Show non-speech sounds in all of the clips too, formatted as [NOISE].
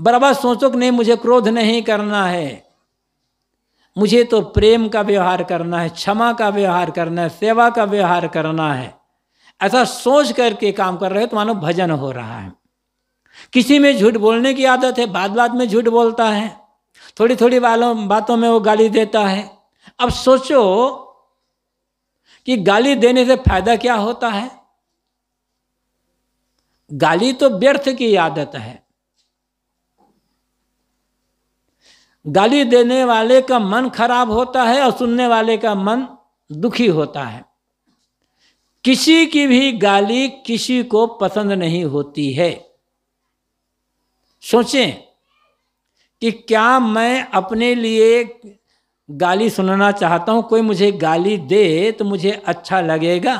बराबर सोचो कि नहीं मुझे क्रोध नहीं करना है मुझे तो प्रेम का व्यवहार करना है क्षमा का व्यवहार करना है सेवा का व्यवहार करना है ऐसा सोच करके काम कर रहे हो तो मानो भजन हो रहा है किसी में झूठ बोलने की आदत है बाद बाद में झूठ बोलता है थोड़ी थोड़ी वालों बातों में वो गाली देता है अब सोचो कि गाली देने से फायदा क्या होता है गाली तो व्यर्थ की आदत है गाली देने वाले का मन खराब होता है और सुनने वाले का मन दुखी होता है किसी की भी गाली किसी को पसंद नहीं होती है सोचें कि क्या मैं अपने लिए गाली सुनना चाहता हूं कोई मुझे गाली दे तो मुझे अच्छा लगेगा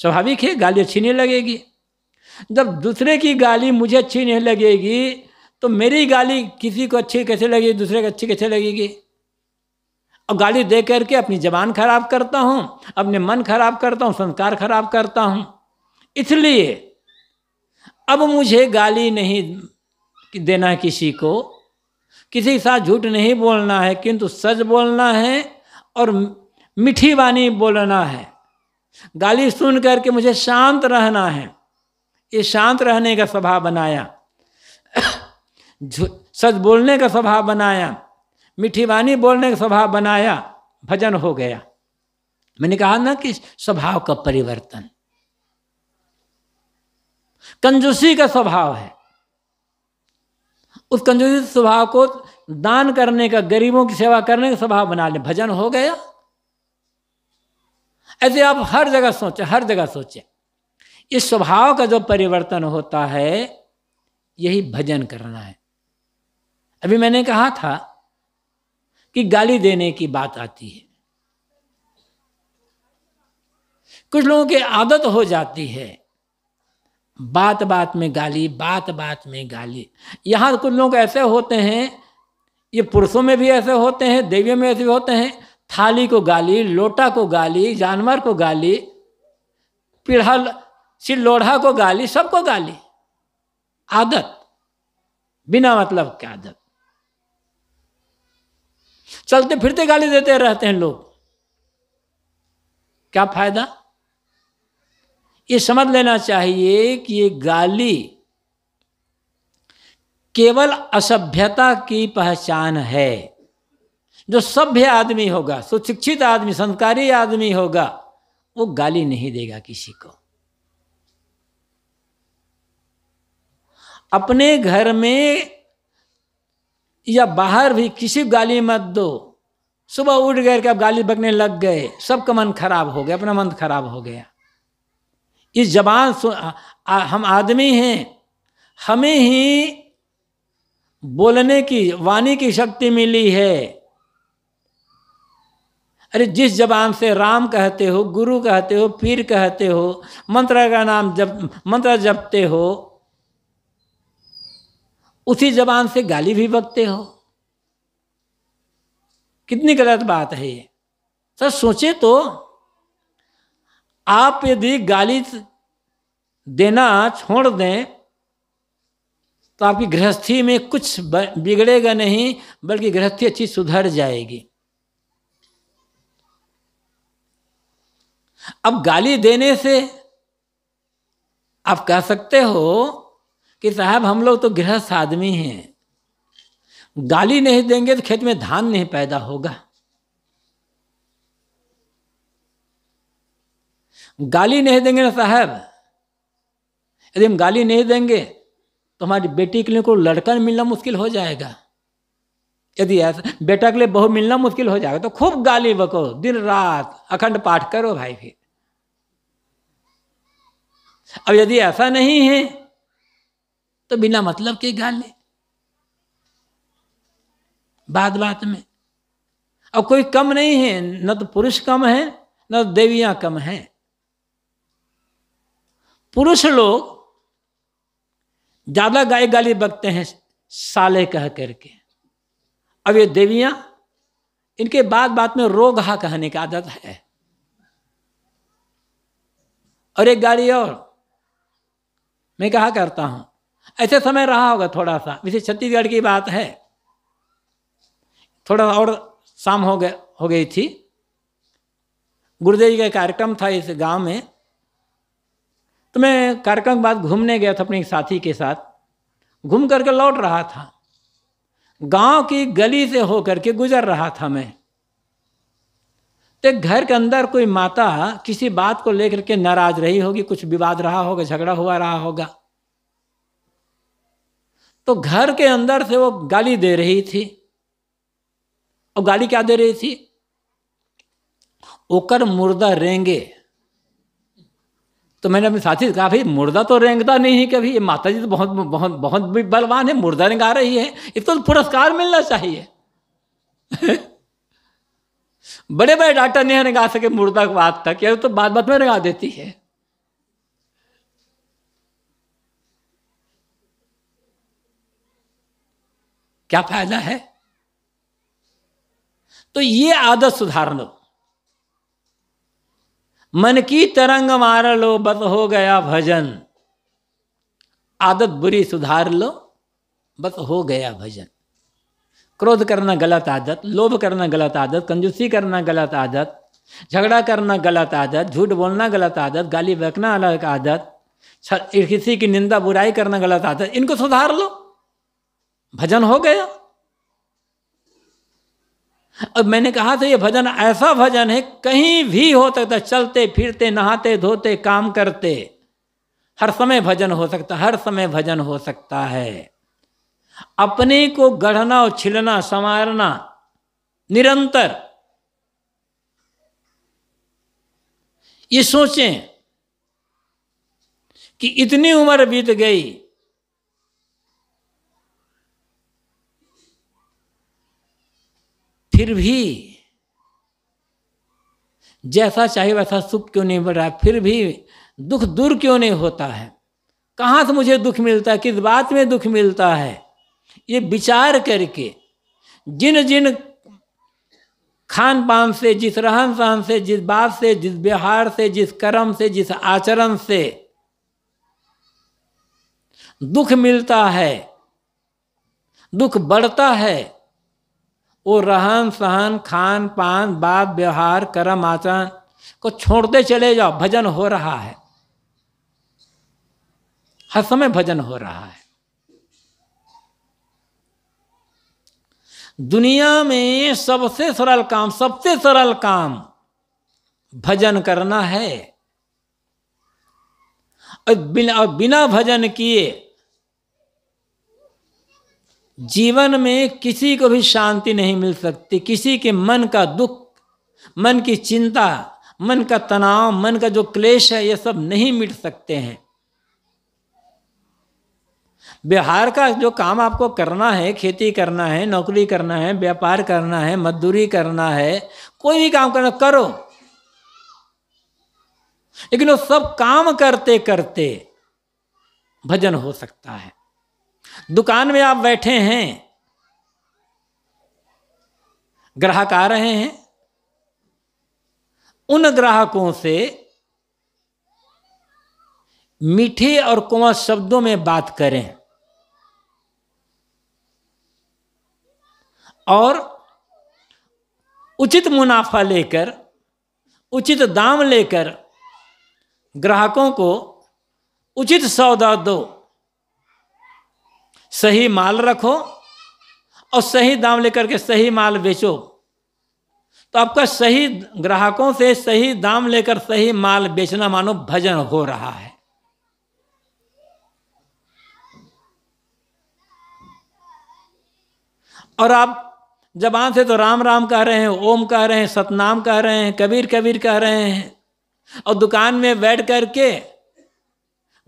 स्वाभाविक है गाली अच्छी नहीं लगेगी जब दूसरे की गाली मुझे अच्छी नहीं लगेगी तो मेरी गाली किसी को अच्छी कैसे लगेगी दूसरे को अच्छी कैसे लगेगी और गाली दे करके अपनी जबान खराब करता हूँ अपने मन खराब करता हूँ संस्कार खराब करता हूँ इसलिए अब मुझे गाली नहीं देना किसी को किसी के साथ झूठ नहीं बोलना है किंतु सच बोलना है और मीठी वाणी बोलना है गाली सुन करके मुझे शांत रहना है ये शांत रहने का स्वभाव बनाया सच बोलने का स्वभाव बनाया मीठी वाणी बोलने का स्वभाव बनाया भजन हो गया मैंने कहा ना कि स्वभाव का परिवर्तन कंजूसी का स्वभाव है उस कंजूसी स्वभाव को दान करने का गरीबों की सेवा करने का स्वभाव बना ले भजन हो गया ऐसे आप हर जगह सोचे हर जगह सोचे इस स्वभाव का जो परिवर्तन होता है यही भजन करना है अभी मैंने कहा था कि गाली देने की बात आती है कुछ लोगों की आदत हो जाती है बात बात में गाली बात बात में गाली यहां कुछ लोग ऐसे होते हैं ये पुरुषों में भी ऐसे होते हैं देवियों में ऐसे होते हैं थाली को गाली लोटा को गाली जानवर को गाली पिढ़ल सिलोढ़ा को गाली सबको गाली आदत बिना मतलब की आदत चलते फिरते गाली देते रहते हैं लोग क्या फायदा ये समझ लेना चाहिए कि ये गाली केवल असभ्यता की पहचान है जो सभ्य आदमी होगा सुशिक्षित आदमी संस्कारी आदमी होगा वो गाली नहीं देगा किसी को अपने घर में या बाहर भी किसी गाली मत दो सुबह उठ गए कि आप गाली बकने लग गए सबका मन खराब हो गया अपना मन खराब हो गया इस जबान हम आदमी हैं हमें ही बोलने की वाणी की शक्ति मिली है अरे जिस जबान से राम कहते हो गुरु कहते हो पीर कहते हो मंत्र का नाम जब मंत्र जपते हो उसी जबान से गाली भी बकते हो कितनी गलत बात है ये सर सोचे तो आप यदि गाली देना छोड़ दें तो आपकी गृहस्थी में कुछ बिगड़ेगा नहीं बल्कि गृहस्थी अच्छी सुधर जाएगी अब गाली देने से आप कह सकते हो कि साहब हम लोग तो गृहस्थ आदमी हैं गाली नहीं देंगे तो खेत में धान नहीं पैदा होगा गाली नहीं देंगे ना साहब यदि हम गाली नहीं देंगे तो हमारी बेटी के लिए को लड़का मिलना मुश्किल हो जाएगा यदि ऐसा बेटा के लिए बहू मिलना मुश्किल हो जाएगा तो खूब गाली बको दिन रात अखंड पाठ करो भाई फिर अब यदि ऐसा नहीं है तो बिना मतलब के गाले बात बात में अब कोई कम नहीं है न तो पुरुष कम है न तो देवियां कम है पुरुष लोग ज्यादा गाय गाली बकते हैं साले कह करके अब ये देवियां इनके बाद बात में रोगहा कहने की आदत है और एक गाड़ी और मैं कहा करता हूं ऐसे समय रहा होगा थोड़ा सा वैसे छत्तीसगढ़ की बात है थोड़ा और शाम हो गए हो गई थी गुरुदेव जी का कार्यक्रम था इस गांव में तो मैं कार्यक्रम के बाद घूमने गया था अपने साथी के साथ घूम करके लौट रहा था गांव की गली से होकर के गुजर रहा था मैं तो घर के अंदर कोई माता किसी बात को लेकर के नाराज रही होगी कुछ विवाद रहा होगा झगड़ा हुआ रहा होगा तो घर के अंदर से वो गाली दे रही थी और गाली क्या दे रही थी ओकर मुर्दा रेंगे तो मैंने अपने साथी से कहा भाई मुर्दा तो रेंगता नहीं है कभी ये माता जी तो बहुत बहुत बहुत भी बलवान है मुर्दा रेंगा रही है इसको तो पुरस्कार मिलना चाहिए [LAUGHS] बड़े बड़े डॉक्टर नहीं रंगा सके मुर्दा को आज तक ये तो बात बात में रंगा देती है क्या फायदा है तो ये आदत सुधार लो मन की तरंग मार लो बस हो गया भजन आदत बुरी सुधार लो बस हो गया भजन क्रोध करना गलत आदत लोभ करना गलत आदत कंजूसी करना गलत आदत झगड़ा करना गलत आदत झूठ बोलना गलत आदत गाली बकना अलग आदत किसी की निंदा बुराई करना गलत आदत इनको सुधार लो भजन हो गया अब मैंने कहा था ये भजन ऐसा भजन है कहीं भी हो सकता चलते फिरते नहाते धोते काम करते हर समय भजन हो सकता हर समय भजन हो सकता है अपने को गढ़ना और छिलना संवारना निरंतर ये सोचें कि इतनी उम्र बीत गई फिर भी जैसा चाहे वैसा सुख क्यों नहीं मिल रहा फिर भी दुख दूर क्यों नहीं होता है कहाँ से मुझे दुख मिलता है किस बात में दुख मिलता है ये विचार करके जिन जिन खान पान से जिस रहन सहन से जिस बात से जिस व्यवहार से जिस कर्म से जिस आचरण से दुख मिलता है दुख बढ़ता है वो रहन सहन खान पान बात व्यवहार कर्म आचरण को छोड़ते चले जाओ भजन हो रहा है हर समय भजन हो रहा है दुनिया में सबसे सरल काम सबसे सरल काम भजन करना है और बिना बिना भजन किए जीवन में किसी को भी शांति नहीं मिल सकती किसी के मन का दुख मन की चिंता मन का तनाव मन का जो क्लेश है ये सब नहीं मिट सकते हैं बिहार का जो काम आपको करना है खेती करना है नौकरी करना है व्यापार करना है मजदूरी करना है कोई भी काम करना करो लेकिन वो सब काम करते करते भजन हो सकता है दुकान में आप बैठे हैं ग्राहक आ रहे हैं उन ग्राहकों से मीठे और कोमल शब्दों में बात करें और उचित मुनाफा लेकर उचित दाम लेकर ग्राहकों को उचित सौदा दो सही माल रखो और सही दाम लेकर के सही माल बेचो तो आपका सही ग्राहकों से सही दाम लेकर सही माल बेचना मानो भजन हो रहा है और आप जबान से तो राम राम कह रहे हैं ओम कह रहे हैं सतनाम कह रहे हैं कबीर कबीर कह रहे हैं और दुकान में बैठ करके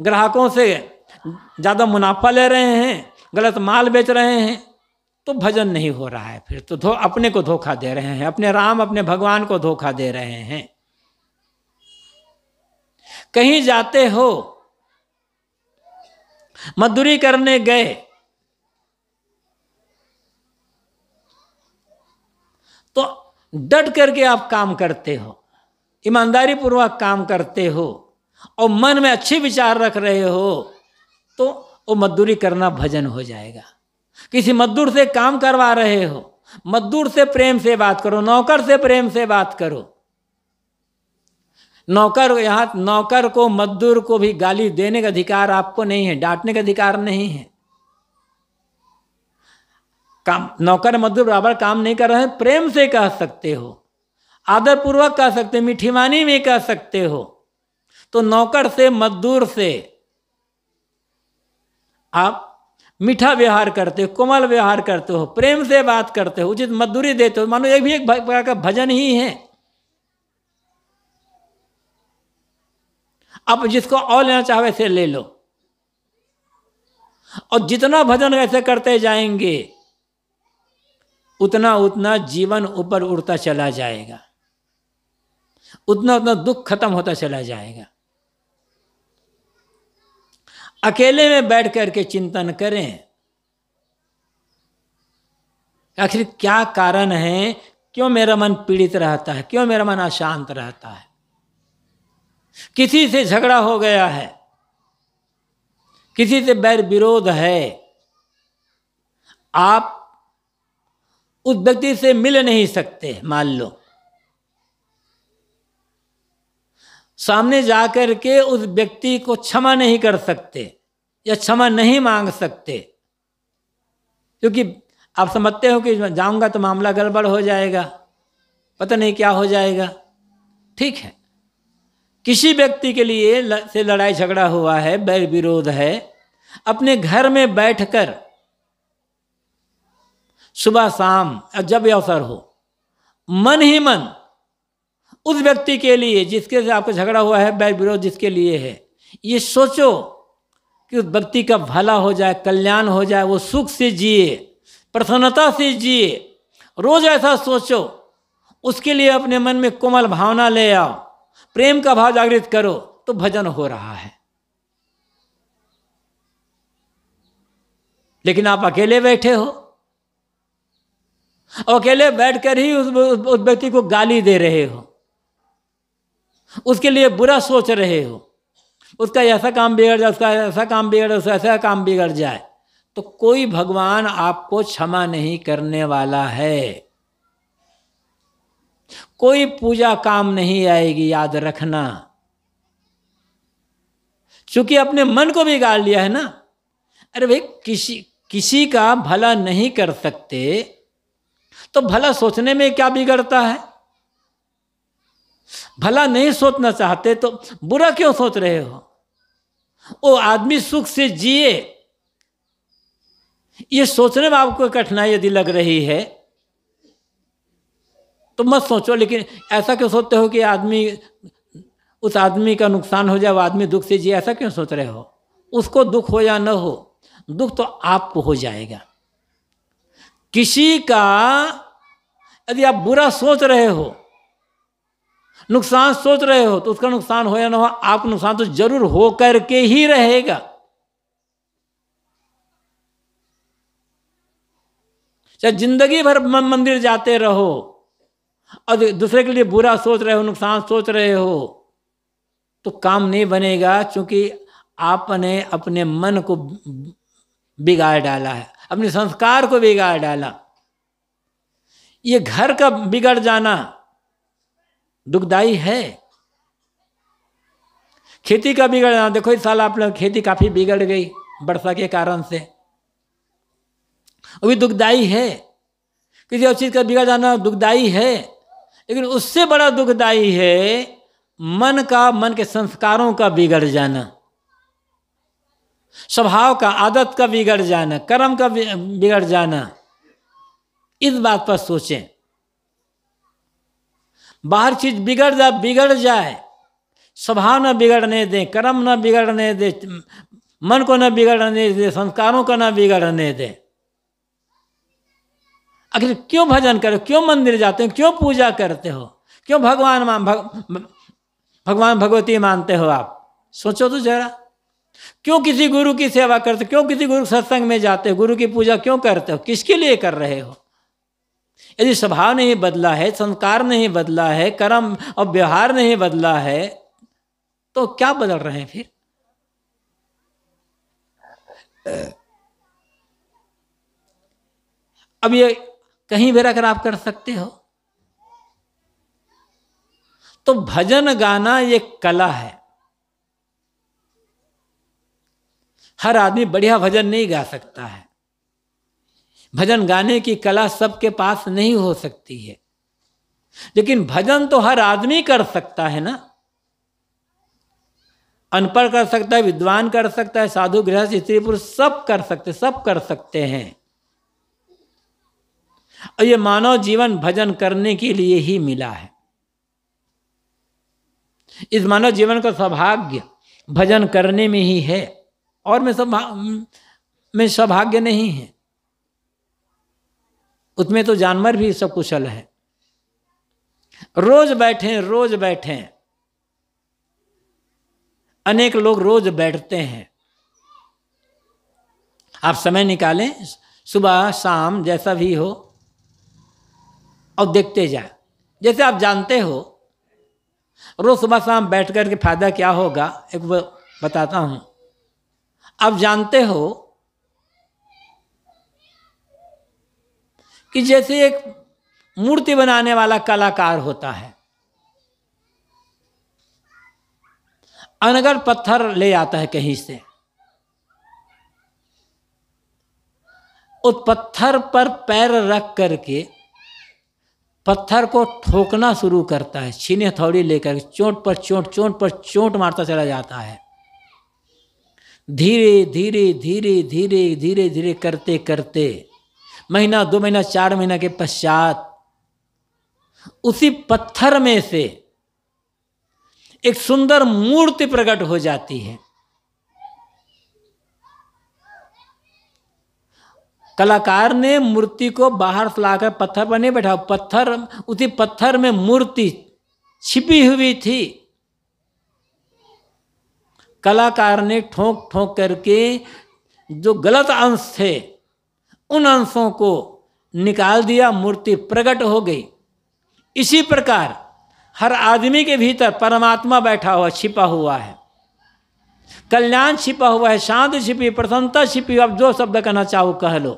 ग्राहकों से ज़्यादा मुनाफा ले रहे हैं गलत माल बेच रहे हैं तो भजन नहीं हो रहा है फिर तो धो अपने को धोखा दे रहे हैं अपने राम अपने भगवान को धोखा दे रहे हैं कहीं जाते हो मजदूरी करने गए तो डट करके आप काम करते हो ईमानदारी पूर्वक काम करते हो और मन में अच्छे विचार रख रहे हो तो वो मजदूरी करना भजन हो जाएगा किसी मजदूर से काम करवा रहे हो मजदूर से प्रेम से बात करो नौकर से प्रेम से बात करो नौकर यहां नौकर को मजदूर को भी गाली देने का अधिकार आपको नहीं है डांटने का अधिकार नहीं है काम नौकर मजदूर बराबर काम नहीं कर रहे हैं प्रेम से कह सकते हो आदरपूर्वक कह सकते हो मीठीवानी में कह सकते हो तो नौकर से मजदूर से आप मीठा व्यवहार करते हो कोमल व्यवहार करते हो प्रेम से बात करते हो उचित मजदूरी देते हो मानो ये भी एक प्रकार का भजन ही है आप जिसको और लेना चाहो वैसे ले लो और जितना भजन वैसे करते जाएंगे उतना उतना जीवन ऊपर उड़ता चला जाएगा उतना उतना दुख खत्म होता चला जाएगा अकेले में बैठ करके चिंतन करें आखिर क्या कारण है क्यों मेरा मन पीड़ित रहता है क्यों मेरा मन अशांत रहता है किसी से झगड़ा हो गया है किसी से बैर विरोध है आप उस व्यक्ति से मिल नहीं सकते मान लो सामने जाकर के उस व्यक्ति को क्षमा नहीं कर सकते या क्षमा नहीं मांग सकते क्योंकि आप समझते हो कि जाऊंगा तो मामला गड़बड़ हो जाएगा पता नहीं क्या हो जाएगा ठीक है किसी व्यक्ति के लिए ल, से लड़ाई झगड़ा हुआ है बैर विरोध है अपने घर में बैठकर सुबह शाम जब अवसर हो मन ही मन उस व्यक्ति के लिए जिसके से आपको झगड़ा हुआ है बैर विरोध जिसके लिए है ये सोचो कि उस व्यक्ति का भला हो जाए कल्याण हो जाए वो सुख से जिए प्रसन्नता से जिए रोज ऐसा सोचो उसके लिए अपने मन में कोमल भावना ले आओ प्रेम का भाव जागृत करो तो भजन हो रहा है लेकिन आप अकेले बैठे हो अकेले बैठकर ही उस, उस व्यक्ति को गाली दे रहे हो उसके लिए बुरा सोच रहे हो उसका ऐसा काम बिगड़ जाए उसका ऐसा काम बिगड़ उसका ऐसा काम बिगड़ जाए तो कोई भगवान आपको क्षमा नहीं करने वाला है कोई पूजा काम नहीं आएगी याद रखना चूंकि अपने मन को बिगाड़ लिया है ना अरे भाई किसी किसी का भला नहीं कर सकते तो भला सोचने में क्या बिगड़ता है भला नहीं सोचना चाहते तो बुरा क्यों सोच रहे हो वो आदमी सुख से जिए ये सोचने में आपको कठिनाई यदि लग रही है तो मत सोचो लेकिन ऐसा क्यों सोचते हो कि आदमी उस आदमी का नुकसान हो जाए वो आदमी दुख से जिए ऐसा क्यों सोच रहे हो उसको दुख हो या न हो दुख तो आपको हो जाएगा किसी का यदि आप बुरा सोच रहे हो नुकसान सोच रहे हो तो उसका नुकसान हो या ना हो आप नुकसान तो जरूर हो करके ही रहेगा चाहे जिंदगी भर मंदिर जाते रहो और दूसरे के लिए बुरा सोच रहे हो नुकसान सोच रहे हो तो काम नहीं बनेगा क्योंकि आपने अपने मन को बिगाड़ डाला है अपने संस्कार को बिगाड़ डाला ये घर का बिगड़ जाना दुखदाई है खेती का बिगड़ना देखो इस साल आप लोग खेती काफी बिगड़ गई वर्षा के कारण से अभी दुखदाई है किसी और चीज़ का बिगड़ जाना दुखदाई है लेकिन उससे बड़ा दुखदाई है मन का मन के संस्कारों का बिगड़ जाना स्वभाव का आदत का बिगड़ जाना कर्म का बिगड़ जाना इस बात पर सोचें बाहर चीज़ बिगड़ जा बिगड़ जाए स्वभाव न बिगड़ने दें कर्म न बिगड़ने दें मन को न बिगड़ने दें संस्कारों को न बिगड़ने दें आखिर क्यों भजन करो क्यों मंदिर जाते हो क्यों पूजा करते हो क्यों भगवान मान भग, भगवान भगवती मानते हो आप सोचो तो जरा क्यों किसी गुरु की सेवा करते क्यों किसी गुरु सत्संग में जाते हो गुरु की पूजा क्यों करते हो किसके लिए कर रहे हो यदि स्वभाव नहीं बदला है संस्कार नहीं बदला है कर्म और व्यवहार नहीं बदला है तो क्या बदल रहे हैं फिर अब ये कहीं भी रखकर आप कर सकते हो तो भजन गाना ये कला है हर आदमी बढ़िया भजन नहीं गा सकता है भजन गाने की कला सबके पास नहीं हो सकती है लेकिन भजन तो हर आदमी कर सकता है ना अनपढ़ कर सकता है विद्वान कर सकता है साधु गृह स्त्री पुरुष सब कर सकते सब कर सकते हैं और ये मानव जीवन भजन करने के लिए ही मिला है इस मानव जीवन का सौभाग्य भजन करने में ही है और मैं सब में सौभाग्य नहीं है उसमें तो जानवर भी सब कुशल है रोज बैठे रोज बैठे अनेक लोग रोज बैठते हैं आप समय निकालें सुबह शाम जैसा भी हो और देखते जाए जैसे आप जानते हो रोज सुबह शाम बैठ कर के फायदा क्या होगा एक बताता हूं आप जानते हो कि जैसे एक मूर्ति बनाने वाला कलाकार होता है अनगर पत्थर ले आता है कहीं से उस पत्थर पर पैर रख करके पत्थर को ठोकना शुरू करता है छीने हथौड़ी लेकर चोट पर चोट चोट पर चोट मारता चला जाता है धीरे धीरे धीरे धीरे धीरे धीरे करते करते महीना दो महीना चार महीना के पश्चात उसी पत्थर में से एक सुंदर मूर्ति प्रकट हो जाती है कलाकार ने मूर्ति को बाहर से लाकर पत्थर पर नहीं बैठा पत्थर उसी पत्थर में मूर्ति छिपी हुई थी कलाकार ने ठोंक ठोंक करके जो गलत अंश थे उन अंशों को निकाल दिया मूर्ति प्रकट हो गई इसी प्रकार हर आदमी के भीतर परमात्मा बैठा हुआ छिपा हुआ है कल्याण छिपा हुआ है शांत छिपी प्रसन्नता छिपी अब जो शब्द कहना चाहो कह लो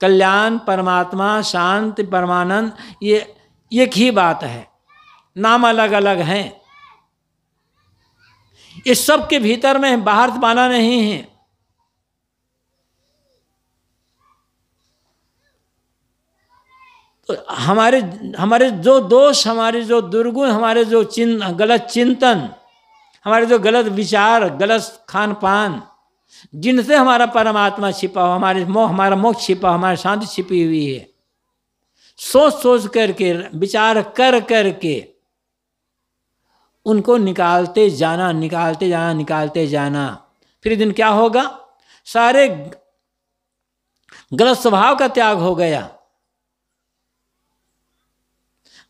कल्याण परमात्मा शांति परमानंद ये एक ही बात है नाम अलग अलग हैं इस सब के भीतर में बाहर माना नहीं है तो हमारे हमारे जो दोष हमारे जो दुर्गुण हमारे जो चिन, गलत चिंतन हमारे जो गलत विचार गलत खान पान जिनसे हमारा परमात्मा छिपा हो हमारे मोह हमारा मोक्ष छिपा हमारी शांति छिपी हुई है सोच सोच करके विचार कर करके उनको निकालते जाना निकालते जाना निकालते जाना फिर दिन क्या होगा सारे गलत स्वभाव का त्याग हो गया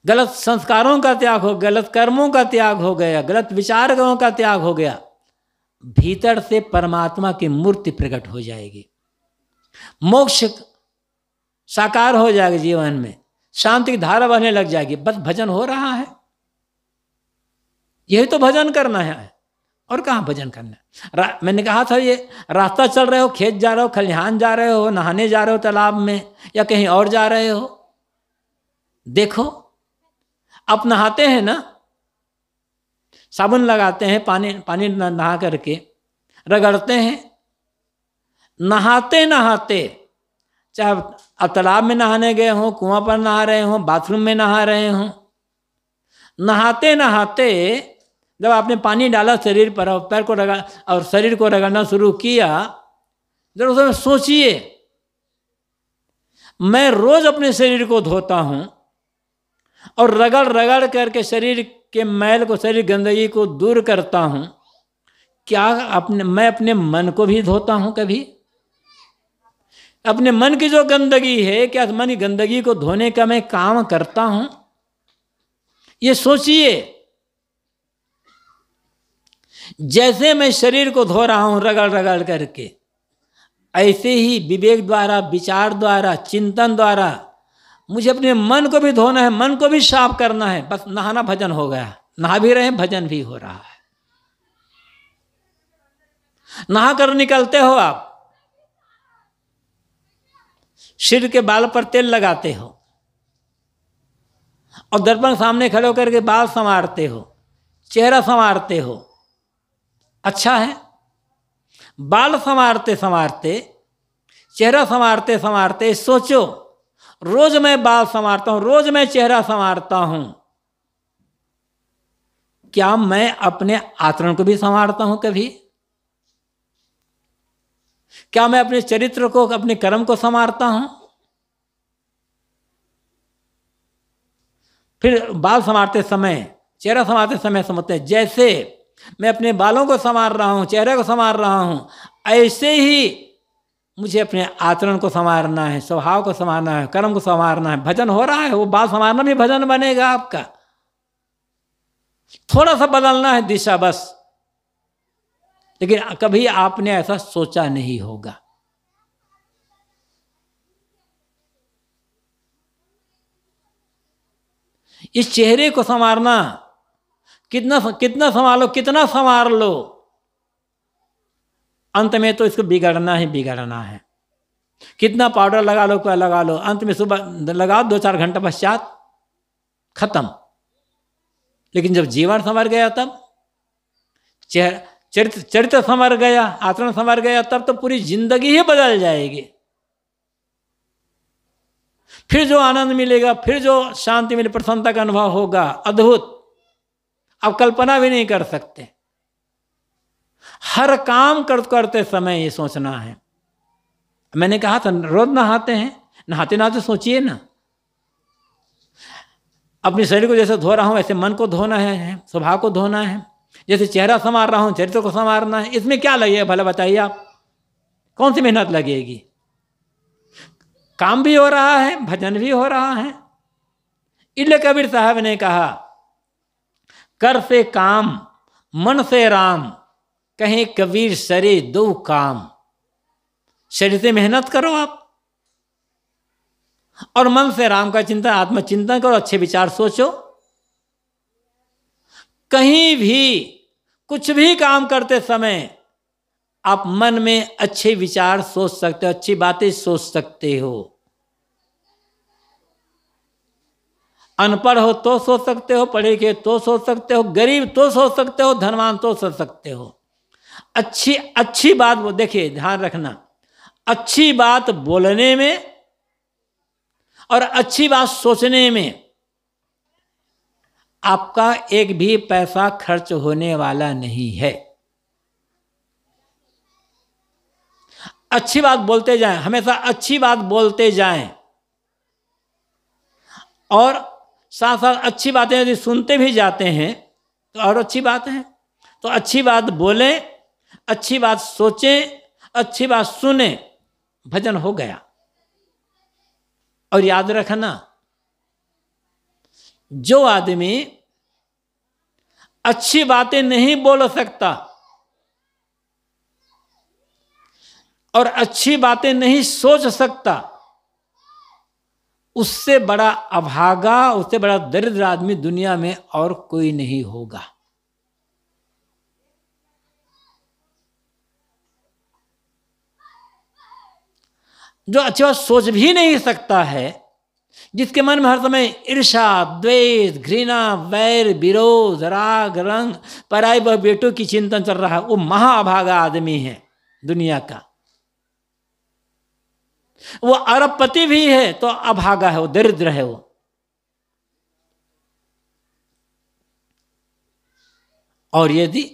गलत संस्कारों का त्याग हो गलत कर्मों का त्याग हो गया गलत विचारों का त्याग हो गया भीतर से परमात्मा की मूर्ति प्रकट हो जाएगी मोक्ष साकार हो जाएगा जीवन में शांति की धारा बहने लग जाएगी बस भजन हो रहा है यही तो भजन करना है और कहा भजन करना है मैंने कहा था ये रास्ता चल रहे हो खेत जा रहे हो खलिहान जा रहे हो नहाने जा रहे हो तालाब में या कहीं और जा रहे हो देखो आप नहाते हैं ना साबुन लगाते हैं पानी पानी नहा करके रगड़ते हैं नहाते नहाते चाहे आप तालाब में नहाने गए हों कुआं पर नहा रहे हों बाथरूम में नहा रहे हों नहाते नहाते जब आपने पानी डाला शरीर पर और पैर को रगा और शरीर को रगड़ना शुरू किया जब उसमें सोचिए मैं रोज अपने शरीर को धोता हूँ और रगड़ रगड़ करके शरीर के मैल को शरीर गंदगी को दूर करता हूँ क्या अपने मैं अपने मन को भी धोता हूँ कभी अपने मन की जो गंदगी है क्या मन की गंदगी को धोने का मैं काम करता हूँ ये सोचिए जैसे मैं शरीर को धो रहा हूँ रगड़ रगड़ करके ऐसे ही विवेक द्वारा विचार द्वारा चिंतन द्वारा मुझे अपने मन को भी धोना है मन को भी साफ करना है बस नहाना भजन हो गया नहा भी रहे भजन भी हो रहा है नहा कर निकलते हो आप सिर के बाल पर तेल लगाते हो और दर्पण सामने खड़े होकर के बाल संवारते हो चेहरा संवारते हो अच्छा है बाल संवारते संवारते चेहरा संवारते संवारते सोचो रोज मैं बाल संवारता हूं रोज मैं चेहरा संवारता हूं क्या मैं अपने आचरण को भी संवारता हूं कभी क्या मैं अपने चरित्र को अपने कर्म को संवारता हूं फिर बाल संवारते समय चेहरा संवारते समय समझते हैं जैसे मैं अपने बालों को संवार रहा हूं चेहरे को संवार रहा हूं ऐसे ही मुझे अपने आचरण को संवारना है स्वभाव को संवारना है कर्म को संवारना है भजन हो रहा है वो बात संवारना भी भजन बनेगा आपका थोड़ा सा बदलना है दिशा बस लेकिन कभी आपने ऐसा सोचा नहीं होगा इस चेहरे को संवारना कितना कितना संभालो कितना संवार लो अंत में तो इसको बिगाड़ना ही बिगाड़ना है कितना पाउडर लगा लो क्या लगा लो अंत में सुबह लगा दो चार घंटे पश्चात खत्म लेकिन जब जीवन संवर गया तब चरित्र चरित्र संवर गया आचरण संवर गया तब तो पूरी जिंदगी ही बदल जाएगी फिर जो आनंद मिलेगा फिर जो शांति मिले प्रसन्नता का अनुभव होगा अद्भुत अब कल्पना भी नहीं कर सकते हर काम कर करते समय ये सोचना है मैंने कहा था रोज नहाते हैं नहाते नहाते सोचिए ना अपने शरीर को जैसे धो रहा हूं ऐसे मन को धोना है स्वभाव को धोना है जैसे चेहरा संवार रहा हूं चरित्र को संवारना है इसमें क्या लगेगा भला बताइए आप कौन सी मेहनत लगेगी काम भी हो रहा है भजन भी हो रहा है इले कबीर साहब ने कहा कर से काम मन से राम कहें कबीर सरे दो काम शरीर से मेहनत करो आप और मन से राम का चिंतन आत्मचिंतन करो अच्छे विचार सोचो कहीं भी कुछ भी काम करते समय आप मन में अच्छे विचार सोच सकते हो अच्छी बातें सोच सकते हो अनपढ़ हो तो सोच सकते हो पढ़े लिखे तो सोच सकते हो गरीब तो सोच सकते हो धनवान तो सोच सकते हो अच्छी अच्छी बात वो देखिए ध्यान रखना अच्छी बात बोलने में और अच्छी बात सोचने में आपका एक भी पैसा खर्च होने वाला नहीं है अच्छी बात बोलते जाएं हमेशा अच्छी बात बोलते जाएं और साथ साथ अच्छी बातें यदि सुनते भी जाते हैं तो और अच्छी बात है तो अच्छी बात बोलें अच्छी बात सोचें अच्छी बात सुने भजन हो गया और याद रखना जो आदमी अच्छी बातें नहीं बोल सकता और अच्छी बातें नहीं सोच सकता उससे बड़ा अभागा उससे बड़ा दरिद्र आदमी दुनिया में और कोई नहीं होगा जो अच्छी बात सोच भी नहीं सकता है जिसके मन में हर समय ईर्षा द्वेष घृणा वैर विरोध राग रंग पराई व बेटों की चिंतन चल रहा है वो महाभागा आदमी है दुनिया का वो अरबपति भी है तो अभागा है वो दरिद्र है वो और यदि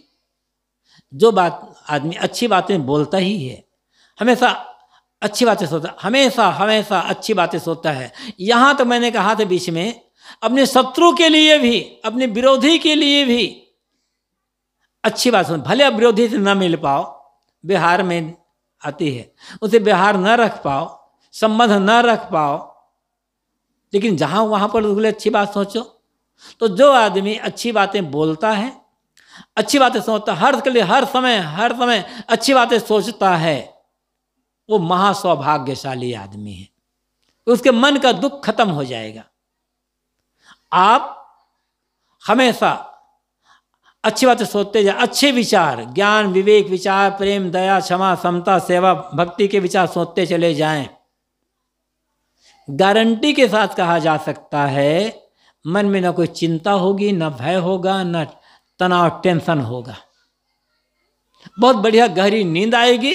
जो बात आदमी अच्छी बातें बोलता ही है हमेशा अच्छी बातें सोचता हमेशा हमेशा अच्छी बातें सोचता है यहाँ तो मैंने कहा था बीच में अपने शत्रु के लिए भी अपने विरोधी के लिए भी अच्छी बात सुन भले आप विरोधी से न मिल पाओ बिहार में आती है उसे बिहार न रख पाओ संबंध न रख पाओ लेकिन जहाँ वहाँ पर उसके अच्छी बात सोचो तो जो आदमी अच्छी बातें बोलता है अच्छी बातें सोचता हर के लिए हर समय हर समय अच्छी बातें सोचता है वो महासौभाग्यशाली आदमी है उसके मन का दुख खत्म हो जाएगा आप हमेशा अच्छी बातें सोचते जाए अच्छे विचार ज्ञान विवेक विचार प्रेम दया क्षमा समता सेवा भक्ति के विचार सोचते चले जाएं गारंटी के साथ कहा जा सकता है मन में ना कोई चिंता होगी ना भय होगा ना तनाव टेंशन होगा बहुत बढ़िया गहरी नींद आएगी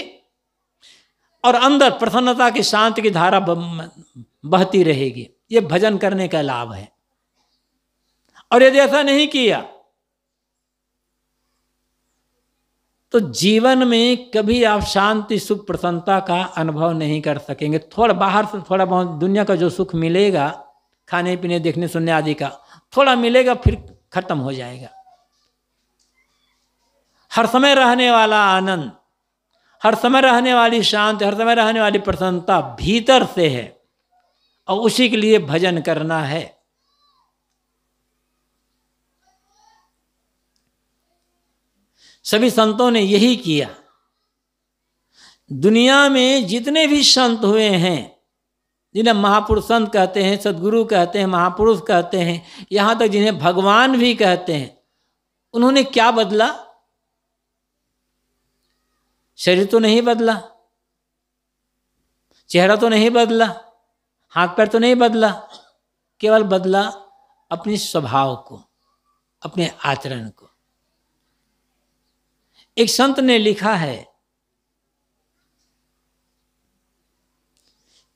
और अंदर प्रसन्नता की शांति की धारा बहती रहेगी ये भजन करने का लाभ है और यदि ऐसा नहीं किया तो जीवन में कभी आप शांति सुख प्रसन्नता का अनुभव नहीं कर सकेंगे थोड़ा बाहर से थोड़ा बहुत दुनिया का जो सुख मिलेगा खाने पीने देखने सुनने आदि का थोड़ा मिलेगा फिर खत्म हो जाएगा हर समय रहने वाला आनंद हर समय रहने वाली शांति हर समय रहने वाली प्रसन्नता भीतर से है और उसी के लिए भजन करना है सभी संतों ने यही किया दुनिया में जितने भी संत हुए हैं जिन्हें महापुरुष संत कहते हैं सदगुरु कहते हैं महापुरुष कहते हैं यहाँ तक जिन्हें भगवान भी कहते हैं उन्होंने क्या बदला शरीर तो नहीं बदला चेहरा तो नहीं बदला हाथ पैर तो नहीं बदला केवल बदला अपने स्वभाव को अपने आचरण को एक संत ने लिखा है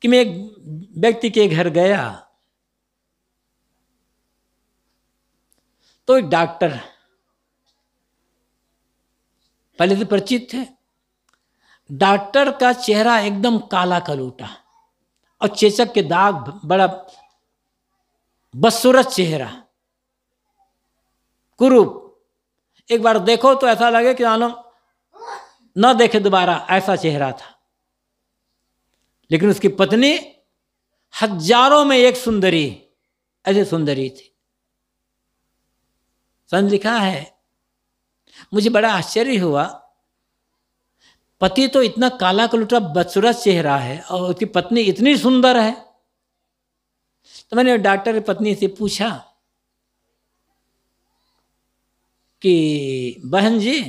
कि मैं एक व्यक्ति के घर गया तो एक डॉक्टर पहले तो परिचित थे डॉक्टर का चेहरा एकदम काला उठा और चेचक के दाग बड़ा बदसूरत चेहरा कुरूप एक बार देखो तो ऐसा लगे कि मानो न देखे दोबारा ऐसा चेहरा था लेकिन उसकी पत्नी हजारों में एक सुंदरी ऐसी सुंदरी थी सन लिखा है मुझे बड़ा आश्चर्य हुआ पति तो इतना काला कलुटा बदसूरत चेहरा है और उसकी पत्नी इतनी सुंदर है तो मैंने डॉक्टर की पत्नी से पूछा कि बहन जी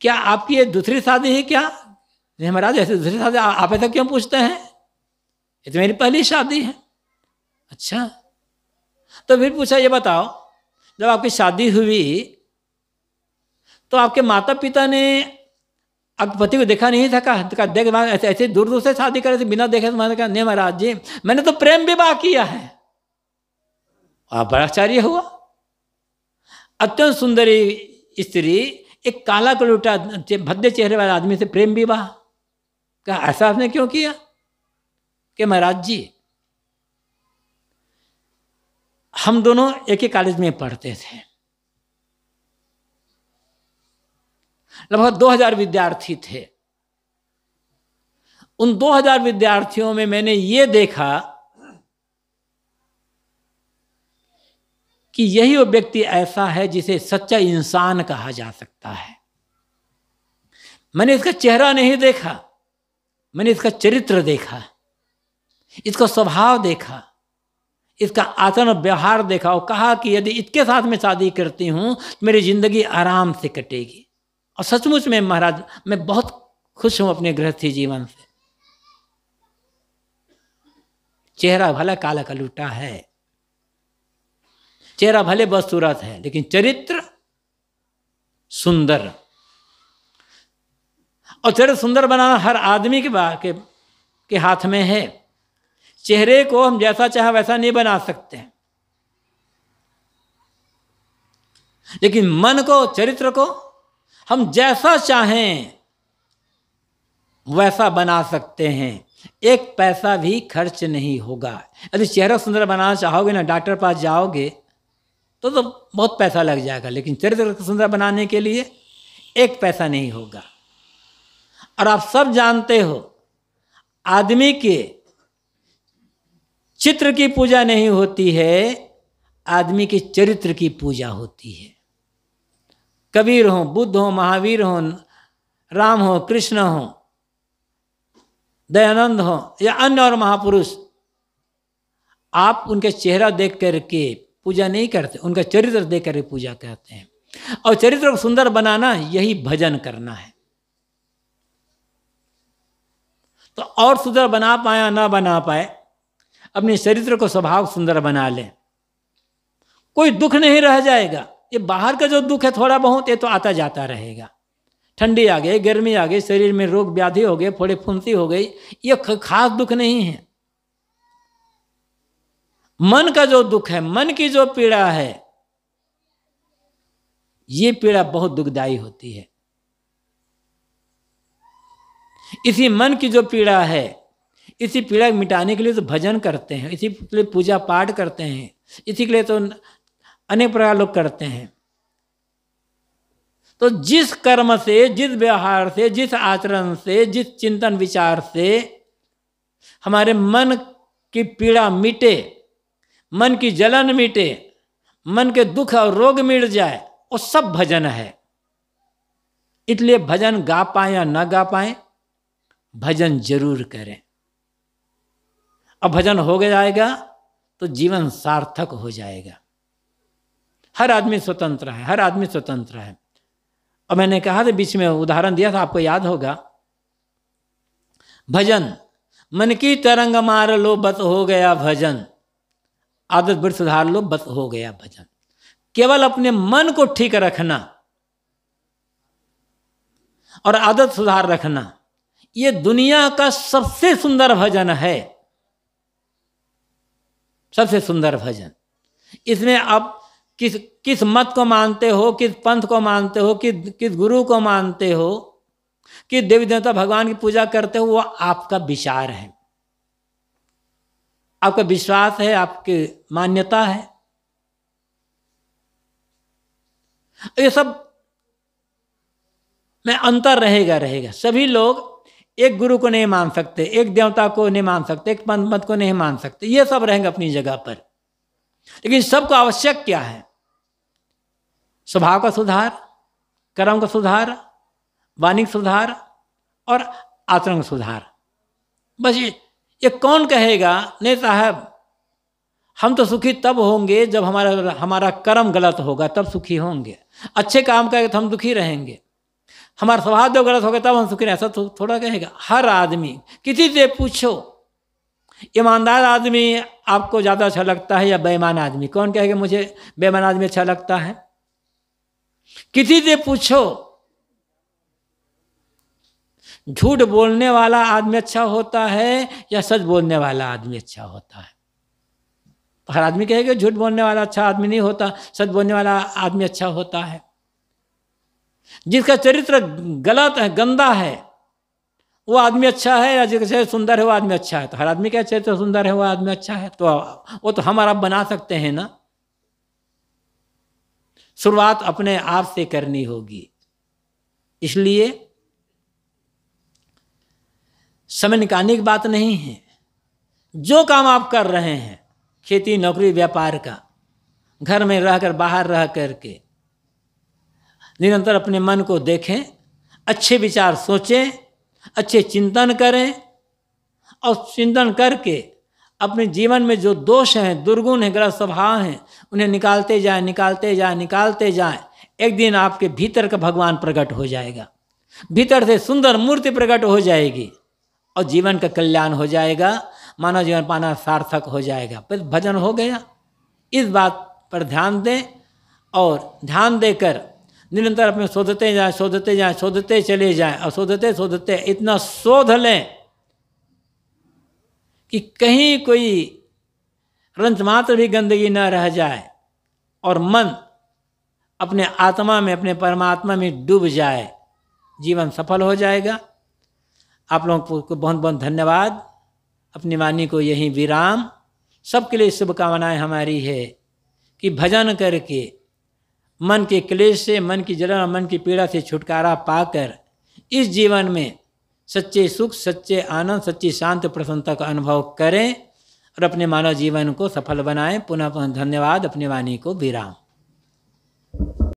क्या आपकी ये दूसरी शादी है क्या महाराज ऐसे दूसरी शादी आप ऐसा क्यों पूछते हैं ये तो मेरी पहली शादी है अच्छा तो फिर पूछा ये बताओ जब आपकी शादी हुई तो आपके माता पिता ने अब पति को देखा नहीं था कहा तो देख ऐसे ऐसे दूर दूर से शादी करे थे बिना देखे तो मैंने कहा नहीं महाराज जी मैंने तो प्रेम विवाह किया है आप बड़ाचार्य हुआ अत्यंत सुंदरी स्त्री एक काला कलूटा भद्दे चेहरे वाले आदमी से प्रेम विवाह कहा ऐसा आपने क्यों किया कि महाराज जी हम दोनों एक ही कॉलेज में पढ़ते थे लगभग 2000 विद्यार्थी थे उन 2000 विद्यार्थियों में मैंने ये देखा कि यही वो व्यक्ति ऐसा है जिसे सच्चा इंसान कहा जा सकता है मैंने इसका चेहरा नहीं देखा मैंने इसका चरित्र देखा इसका स्वभाव देखा इसका आचरण व्यवहार देखा और कहा कि यदि इसके साथ मैं शादी करती हूं तो मेरी जिंदगी आराम से कटेगी और सचमुच में महाराज मैं बहुत खुश हूं अपने गृहस्थी जीवन से चेहरा भला काला कलूटा है चेहरा भले बदसूरत है लेकिन चरित्र सुंदर और चरित्र सुंदर बनाना हर आदमी के के, के हाथ में है चेहरे को हम जैसा चाहे वैसा नहीं बना सकते लेकिन मन को चरित्र को हम जैसा चाहें वैसा बना सकते हैं एक पैसा भी खर्च नहीं होगा यदि चेहरा सुंदर बनाना चाहोगे ना डॉक्टर पास जाओगे तो तो बहुत पैसा लग जाएगा लेकिन चरित्र सुंदर बनाने के लिए एक पैसा नहीं होगा और आप सब जानते हो आदमी के चित्र की पूजा नहीं होती है आदमी के चरित्र की पूजा होती है कबीर हो बुद्ध हो महावीर हो राम हो कृष्ण हो दयानंद हो या अन्य और महापुरुष आप उनके चेहरा देख करके पूजा नहीं करते उनका चरित्र देख करके पूजा करते हैं और चरित्र को सुंदर बनाना यही भजन करना है तो और सुंदर बना पाया ना बना पाए अपने चरित्र को स्वभाव सुंदर बना लें कोई दुख नहीं रह जाएगा ये बाहर का जो दुख है थोड़ा बहुत ये तो आता जाता रहेगा ठंडी आ गई गर्मी आ गई शरीर में रोग व्याधि हो गए फोड़े फुंसी हो गई ये खास दुख नहीं है मन का जो दुख है मन की जो पीड़ा है ये पीड़ा बहुत दुखदायी होती है इसी मन की जो पीड़ा है इसी पीड़ा मिटाने के लिए तो भजन करते हैं इसी के लिए पूजा पाठ करते हैं इसी के लिए तो अनेक प्रकार लोग करते हैं तो जिस कर्म से जिस व्यवहार से जिस आचरण से जिस चिंतन विचार से हमारे मन की पीड़ा मिटे मन की जलन मिटे मन के दुख और रोग मिट जाए वो सब भजन है इसलिए भजन गा पाए या ना गा पाए भजन जरूर करें अब भजन हो जाएगा तो जीवन सार्थक हो जाएगा हर आदमी स्वतंत्र है हर आदमी स्वतंत्र है और मैंने कहा था बीच में उदाहरण दिया था आपको याद होगा भजन मन की तरंग मार लो बत हो गया भजन आदत बुरी सुधार लो बस हो गया भजन केवल अपने मन को ठीक रखना और आदत सुधार रखना ये दुनिया का सबसे सुंदर भजन है सबसे सुंदर भजन इसमें आप किस किस मत को मानते हो किस पंथ को मानते हो कि किस गुरु को मानते हो कि देवी देवता भगवान की पूजा करते हो वो आपका विचार है आपका विश्वास है आपकी मान्यता है ये सब में अंतर रहेगा रहेगा सभी लोग एक गुरु को नहीं मान सकते एक देवता को नहीं मान सकते एक पंथ मत को नहीं मान सकते ये सब रहेंगे अपनी जगह पर लेकिन सबको आवश्यक क्या है स्वभाव का सुधार कर्म का सुधार वाणी का सुधार और आचरण का सुधार बस ये ये कौन कहेगा नहीं साहब हम तो सुखी तब होंगे जब हमारा हमारा कर्म गलत होगा तब सुखी होंगे अच्छे काम करेंगे तो हम दुखी रहेंगे हमारा स्वभाव जब गलत होगा तब हम सुखी रहें ऐसा थोड़ा कहेगा हर आदमी किसी से पूछो ईमानदार आदमी आपको ज़्यादा अच्छा लगता है या बेईमान आदमी कौन कहेगा मुझे बेईमान आदमी अच्छा लगता है किसी से पूछो झूठ बोलने वाला आदमी अच्छा होता है या सच बोलने वाला आदमी अच्छा होता है तो हर आदमी कहेगा झूठ बोलने वाला अच्छा आदमी नहीं होता सच बोलने वाला आदमी अच्छा होता है जिसका चरित्र गलत है गंदा है वो आदमी अच्छा है या जिसका चरित्र सुंदर है वो आदमी अच्छा है तो हर आदमी का चरित्र सुंदर है वो आदमी अच्छा है तो वो तो हम आप बना सकते हैं ना शुरुआत अपने आप से करनी होगी इसलिए समय निकालने की बात नहीं है जो काम आप कर रहे हैं खेती नौकरी व्यापार का घर में रहकर बाहर रह करके निरंतर अपने मन को देखें अच्छे विचार सोचें अच्छे चिंतन करें और चिंतन करके अपने जीवन में जो दोष हैं दुर्गुण हैं ग्रह स्वभाव हैं उन्हें निकालते जाएं निकालते जाएं निकालते जाएं एक दिन आपके भीतर का भगवान प्रकट हो जाएगा भीतर से सुंदर मूर्ति प्रकट हो जाएगी और जीवन का कल्याण हो जाएगा मानव जीवन पाना सार्थक हो जाएगा बस भजन हो गया इस बात पर ध्यान दें और ध्यान देकर निरंतर अपने शोधते जाए शोधते जाए शोधते चले जाए और शोधते शोधते इतना शोध लें कि कहीं कोई रंच मात्र भी गंदगी न रह जाए और मन अपने आत्मा में अपने परमात्मा में डूब जाए जीवन सफल हो जाएगा आप लोगों को बहुत बहुत धन्यवाद अपनी वाणी को यहीं विराम सबके लिए शुभकामनाएं हमारी है कि भजन करके मन के क्लेश से मन की जलन और मन की पीड़ा से छुटकारा पाकर इस जीवन में सच्चे सुख सच्चे आनंद सच्ची शांत प्रसन्नता का अनुभव करें और अपने मानव जीवन को सफल बनाएं पुनः धन्यवाद अपनी वाणी को विराम